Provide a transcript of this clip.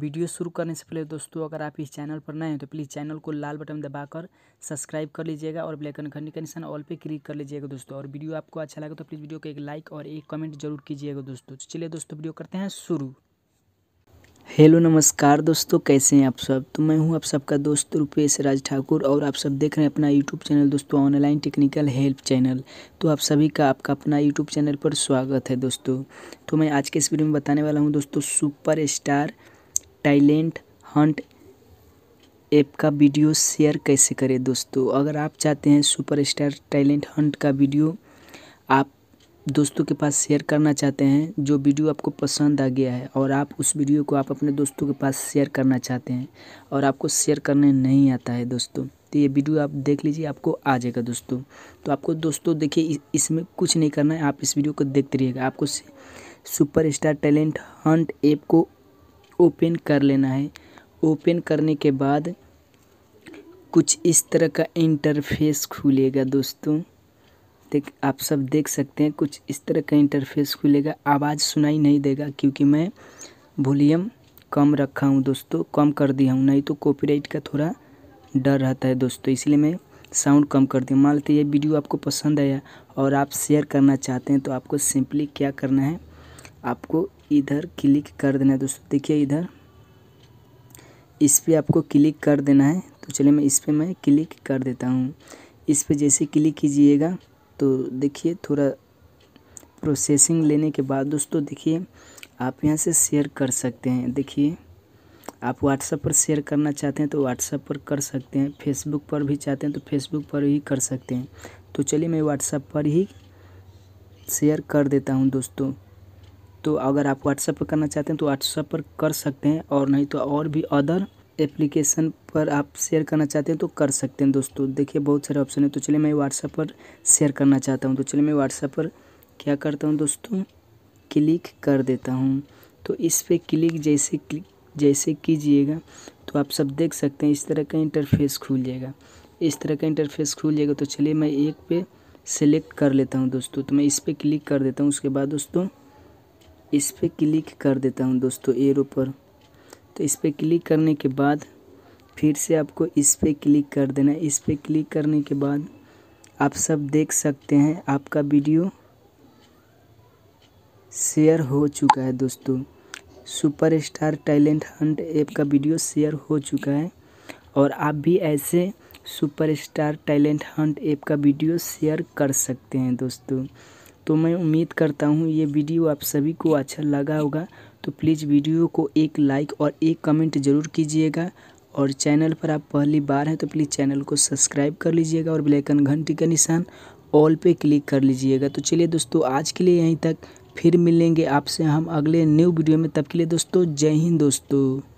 video शुरू करने से पहले दोस्तों अगर आप इस चैनल पर नए हैं तो प्लीज़ चैनल को लाल बटन दबाकर सब्सक्राइब कर लीजिएगा और ब्लैक एंड घंटी का निशान ऑल पे क्लिक कर लीजिएगा दोस्तों और वीडियो आपको अच्छा लगे तो प्लीज़ वीडियो को एक लाइक और एक कमेंट जरूर कीजिएगा दोस्तों तो चलिए दोस्तों वीडियो करते हैं शुरू हेलो नमस्कार दोस्तों कैसे हैं आप सब तो मैं हूं आप सबका दोस्त रुपेश राज ठाकुर और आप सब देख रहे हैं अपना यूट्यूब चैनल दोस्तों ऑनलाइन टेक्निकल हेल्प चैनल तो आप सभी का आपका अपना यूट्यूब चैनल पर स्वागत है दोस्तों तो मैं आज के इस वीडियो में बताने वाला हूं दोस्तों superstar talent hunt app का वीडियो शेयर कैसे करें दोस्तों अगर आप चाहते हैं सुपरस्टार टैलेंट हंट का वीडियो आप दोस्तों के पास शेयर करना चाहते हैं जो वीडियो आपको पसंद आ गया है और आप उस वीडियो को आप अपने दोस्तों के पास शेयर करना चाहते हैं और आपको शेयर करने नहीं आता है दोस्तों तो ये वीडियो आप देख लीजिए आपको आ जाएगा दोस्तों तो आपको दोस्तों देखिए इसमें कुछ नहीं करना है आप इस वीडियो को देखते रहिएगा आपको superstar talent hunt app को ओपन कर लेना है ओपन करने के बाद कुछ इस तरह का इंटरफेस खुलेगा दोस्तों देख आप सब देख सकते हैं कुछ इस तरह का इंटरफेस खुलेगा आवाज़ सुनाई नहीं देगा क्योंकि मैं वॉल्यूम कम रखा हूँ दोस्तों कम कर दिया हूँ नहीं तो कॉपीराइट का थोड़ा डर रहता है दोस्तों इसलिए मैं साउंड कम कर दिया मान लेते ये वीडियो आपको पसंद आया और आप शेयर करना चाहते हैं तो आपको सिंपली क्या करना है आपको इधर क्लिक कर देना है दोस्तों देखिए इधर इस पर आपको क्लिक कर देना है तो चलिए मैं इस पर मैं क्लिक कर देता हूँ इस पर जैसे क्लिक कीजिएगा तो देखिए थोड़ा प्रोसेसिंग लेने के बाद दोस्तों देखिए आप यहाँ से शेयर कर सकते हैं देखिए आप व्हाट्सएप पर शेयर करना चाहते हैं तो व्हाट्सएप पर कर सकते हैं फेसबुक पर भी चाहते हैं तो फेसबुक पर ही कर सकते हैं तो चलिए मैं व्हाट्सएप पर ही शेयर कर देता हूँ दोस्तों तो अगर आप व्हाट्सएप पर करना चाहते हैं तो व्हाट्सएप पर कर सकते हैं और नहीं तो और भी अदर एप्लीकेशन पर आप शेयर करना चाहते हैं तो कर सकते हैं दोस्तों देखिए बहुत सारे ऑप्शन है तो चलिए मैं व्हाट्सएप पर शेयर करना चाहता हूँ तो चलिए मैं व्हाट्सएप पर क्या करता हूँ दोस्तों क्लिक कर देता हूँ तो इस पर क्लिक जैसे क्लिक जैसे कीजिएगा तो आप सब देख सकते हैं इस तरह का इंटरफेस खुल जाएगा इस तरह का इंटरफेस खुल जाएगा तो चलिए मैं एक पे सेलेक्ट कर लेता हूँ दोस्तों तो मैं इस पर क्लिक कर देता हूँ उसके बाद दोस्तों इस पर क्लिक कर देता हूँ दोस्तों एरो पर तो इस पर क्लिक करने के बाद फिर से आपको इस पर क्लिक कर देना इस पर क्लिक करने के बाद आप सब देख सकते हैं आपका वीडियो शेयर हो चुका है दोस्तों सुपरस्टार टैलेंट हंट ऐप का वीडियो शेयर हो चुका है और आप भी ऐसे सुपरस्टार टैलेंट हंट ऐप का वीडियो शेयर कर सकते हैं दोस्तों तो मैं उम्मीद करता हूँ ये वीडियो आप सभी को अच्छा लगा होगा तो प्लीज़ वीडियो को एक लाइक और एक कमेंट ज़रूर कीजिएगा और चैनल पर आप पहली बार हैं तो प्लीज़ चैनल को सब्सक्राइब कर लीजिएगा और ब्लैकन घंटी का निशान ऑल पे क्लिक कर लीजिएगा तो चलिए दोस्तों आज के लिए यहीं तक फिर मिलेंगे आपसे हम अगले न्यू वीडियो में तब के लिए दोस्तों जय हिंद दोस्तों